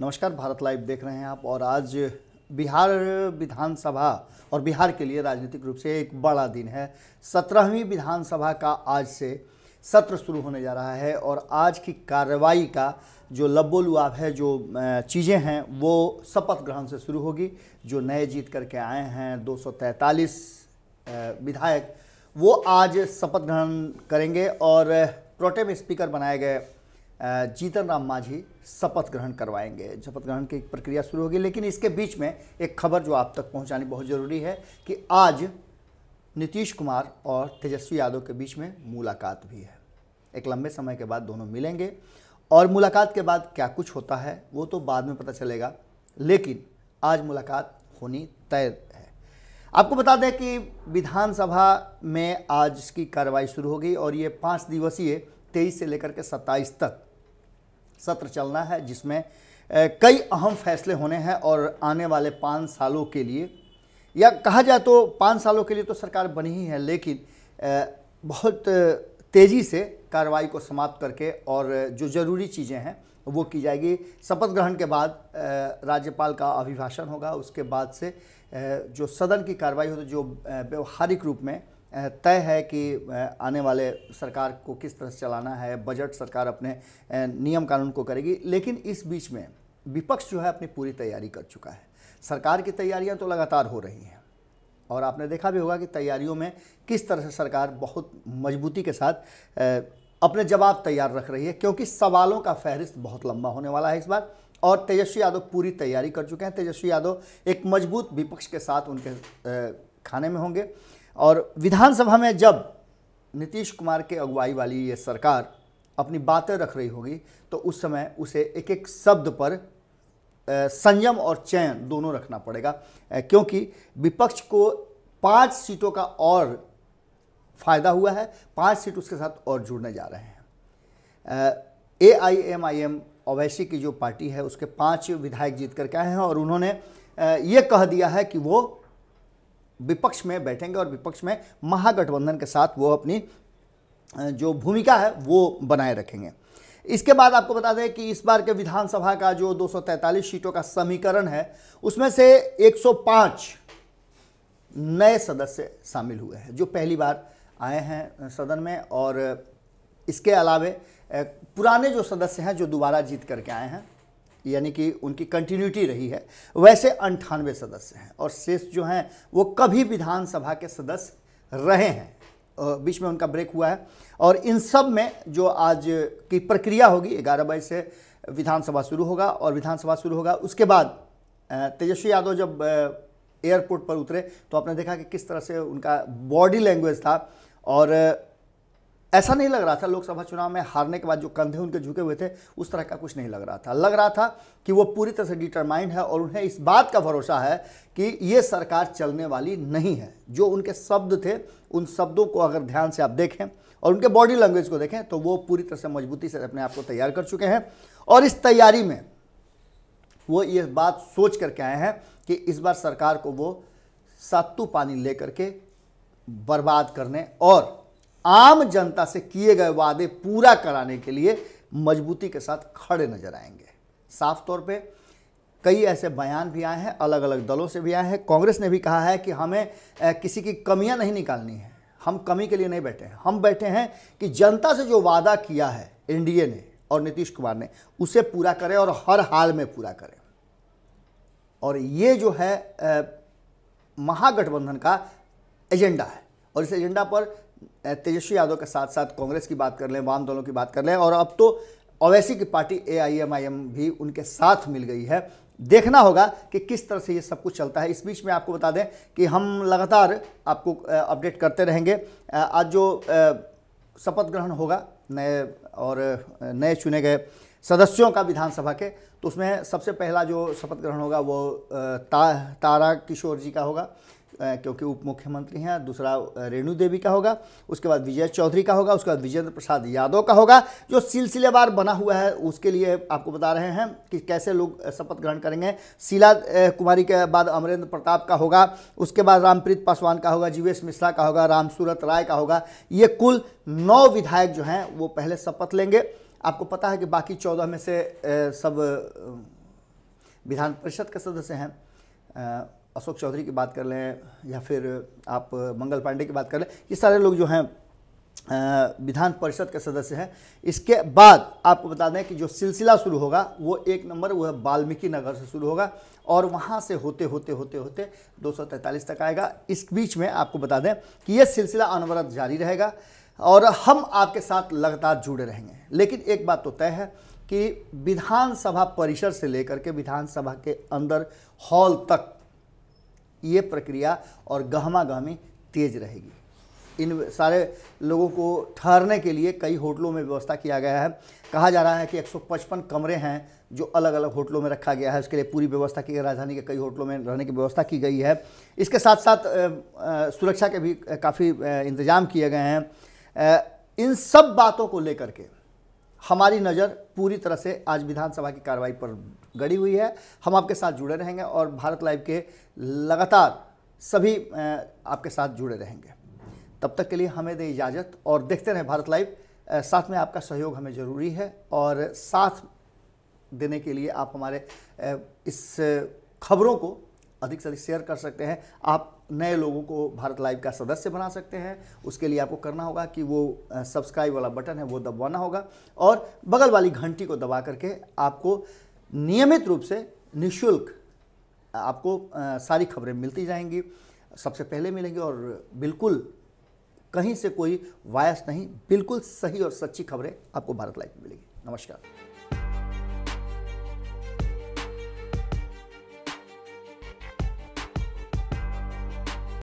नमस्कार भारत लाइव देख रहे हैं आप और आज बिहार विधानसभा और बिहार के लिए राजनीतिक रूप से एक बड़ा दिन है सत्रहवीं विधानसभा का आज से सत्र शुरू होने जा रहा है और आज की कार्रवाई का जो लब्बोलुआब है जो चीज़ें हैं वो शपथ ग्रहण से शुरू होगी जो नए जीत करके आए हैं 243 विधायक वो आज शपथ ग्रहण करेंगे और प्रोटेम स्पीकर बनाए गए जीतन राम मांझी शपथ ग्रहण करवाएंगे शपथ ग्रहण की प्रक्रिया शुरू होगी लेकिन इसके बीच में एक खबर जो आप तक पहुंचानी बहुत ज़रूरी है कि आज नीतीश कुमार और तेजस्वी यादव के बीच में मुलाकात भी है एक लंबे समय के बाद दोनों मिलेंगे और मुलाकात के बाद क्या कुछ होता है वो तो बाद में पता चलेगा लेकिन आज मुलाकात होनी तय है आपको बता दें कि विधानसभा में आज की कार्रवाई शुरू हो गई और ये पाँच दिवसीय तेईस से लेकर के सत्ताईस तक सत्र चलना है जिसमें कई अहम फैसले होने हैं और आने वाले पाँच सालों के लिए या कहा जाए तो पाँच सालों के लिए तो सरकार बनी ही है लेकिन बहुत तेज़ी से कार्रवाई को समाप्त करके और जो ज़रूरी चीज़ें हैं वो की जाएगी शपथ ग्रहण के बाद राज्यपाल का अभिभाषण होगा उसके बाद से जो सदन की कार्रवाई होती तो जो व्यवहारिक रूप में तय है कि आने वाले सरकार को किस तरह से चलाना है बजट सरकार अपने नियम कानून को करेगी लेकिन इस बीच में विपक्ष जो है अपनी पूरी तैयारी कर चुका है सरकार की तैयारियां तो लगातार हो रही हैं और आपने देखा भी होगा कि तैयारियों में किस तरह से सरकार बहुत मजबूती के साथ अपने जवाब तैयार रख रही है क्योंकि सवालों का फहरिस्त बहुत लंबा होने वाला है इस बार और तेजस्वी यादव पूरी तैयारी कर चुके हैं तेजस्वी यादव एक मजबूत विपक्ष के साथ उनके खाने में होंगे और विधानसभा में जब नीतीश कुमार के अगुवाई वाली ये सरकार अपनी बातें रख रही होगी तो उस समय उसे एक एक शब्द पर संयम और चयन दोनों रखना पड़ेगा क्योंकि विपक्ष को पांच सीटों का और फायदा हुआ है पांच सीट उसके साथ और जुड़ने जा रहे हैं A I M I M Owaisi की जो पार्टी है उसके पांच विधायक जीत करके आए हैं और उन्होंने ये कह दिया है कि वो विपक्ष में बैठेंगे और विपक्ष में महागठबंधन के साथ वो अपनी जो भूमिका है वो बनाए रखेंगे इसके बाद आपको बता दें कि इस बार के विधानसभा का जो 243 सीटों का समीकरण है उसमें से 105 नए सदस्य शामिल हुए हैं जो पहली बार आए हैं सदन में और इसके अलावे पुराने जो सदस्य हैं जो दोबारा जीत करके आए हैं यानी कि उनकी कंटिन्यूटी रही है वैसे अंठानवे सदस्य हैं और शेष जो हैं वो कभी विधानसभा के सदस्य रहे हैं बीच में उनका ब्रेक हुआ है और इन सब में जो आज की प्रक्रिया होगी ग्यारह बजे से विधानसभा शुरू होगा और विधानसभा शुरू होगा उसके बाद तेजस्वी यादव जब एयरपोर्ट पर उतरे तो आपने देखा कि किस तरह से उनका बॉडी लैंग्वेज था और ऐसा नहीं लग रहा था लोकसभा चुनाव में हारने के बाद जो कंधे उनके झुके हुए थे उस तरह का कुछ नहीं लग रहा था लग रहा था कि वो पूरी तरह से डिटरमाइंड है और उन्हें इस बात का भरोसा है कि ये सरकार चलने वाली नहीं है जो उनके शब्द थे उन शब्दों को अगर ध्यान से आप देखें और उनके बॉडी लैंग्वेज को देखें तो वो पूरी तरह से मजबूती से अपने आप को तैयार कर चुके हैं और इस तैयारी में वो ये बात सोच करके आए हैं कि इस बार सरकार को वो सातू पानी लेकर के बर्बाद करने और आम जनता से किए गए वादे पूरा कराने के लिए मजबूती के साथ खड़े नजर आएंगे साफ तौर पे कई ऐसे बयान भी आए हैं अलग अलग दलों से भी आए हैं कांग्रेस ने भी कहा है कि हमें किसी की कमियां नहीं निकालनी है हम कमी के लिए नहीं बैठे हैं हम बैठे हैं कि जनता से जो वादा किया है एनडीए ने और नीतीश कुमार ने उसे पूरा करें और हर हाल में पूरा करें और ये जो है महागठबंधन का एजेंडा है और इस एजेंडा पर तेजस्वी यादव के साथ साथ कांग्रेस की बात कर लें वाम दलों की बात कर लें और अब तो ओवैसी की पार्टी एआईएमआईएम भी उनके साथ मिल गई है देखना होगा कि किस तरह से ये सब कुछ चलता है इस बीच में आपको बता दें कि हम लगातार आपको अपडेट करते रहेंगे आज जो शपथ ग्रहण होगा नए और नए चुने गए सदस्यों का विधानसभा के तो उसमें सबसे पहला जो शपथ ग्रहण होगा वो ता, तारा किशोर जी का होगा क्योंकि उप मुख्यमंत्री हैं दूसरा रेणु देवी का होगा उसके बाद विजय चौधरी का होगा उसके बाद विजेंद्र प्रसाद यादव का होगा जो सिलसिलेवार बना हुआ है उसके लिए आपको बता रहे हैं कि कैसे लोग शपथ ग्रहण करेंगे शीला कुमारी के बाद अमरेंद्र प्रताप का होगा उसके बाद रामप्रीत पासवान का होगा जीवेश मिश्रा का होगा रामसूरत राय का होगा ये कुल नौ विधायक जो हैं वो पहले शपथ लेंगे आपको पता है कि बाकी चौदह में से सब विधान परिषद के सदस्य हैं अशोक चौधरी की बात कर लें या फिर आप मंगल पांडे की बात कर लें ये सारे लोग जो हैं विधान परिषद के सदस्य हैं इसके बाद आपको बता दें कि जो सिलसिला शुरू होगा वो एक नंबर वह वाल्मीकि नगर से शुरू होगा और वहाँ से होते होते होते होते 243 तक आएगा इस बीच में आपको बता दें कि यह सिलसिला अनवरत जारी रहेगा और हम आपके साथ लगातार जुड़े रहेंगे लेकिन एक बात तो तय है कि विधानसभा परिसर से लेकर के विधानसभा के अंदर हॉल तक ये प्रक्रिया और गहमा गहमी तेज रहेगी इन सारे लोगों को ठहरने के लिए कई होटलों में व्यवस्था किया गया है कहा जा रहा है कि 155 कमरे हैं जो अलग अलग होटलों में रखा गया है उसके लिए पूरी व्यवस्था की राजधानी के कई होटलों में रहने की व्यवस्था की गई है इसके साथ साथ सुरक्षा के भी काफ़ी इंतजाम किए गए हैं इन सब बातों को लेकर के हमारी नज़र पूरी तरह से आज विधानसभा की कार्रवाई पर गड़ी हुई है हम आपके साथ जुड़े रहेंगे और भारत लाइव के लगातार सभी आपके साथ जुड़े रहेंगे तब तक के लिए हमें दें इजाज़त और देखते रहें भारत लाइव साथ में आपका सहयोग हमें ज़रूरी है और साथ देने के लिए आप हमारे इस खबरों को अधिक से अधिक शेयर कर सकते हैं आप नए लोगों को भारत लाइव का सदस्य बना सकते हैं उसके लिए आपको करना होगा कि वो सब्सक्राइब वाला बटन है वो दबवाना होगा और बगल वाली घंटी को दबा करके आपको नियमित रूप से निःशुल्क आपको सारी खबरें मिलती जाएंगी सबसे पहले मिलेंगी और बिल्कुल कहीं से कोई वायस नहीं बिल्कुल सही और सच्ची खबरें आपको भारत लाइव में मिलेगी नमस्कार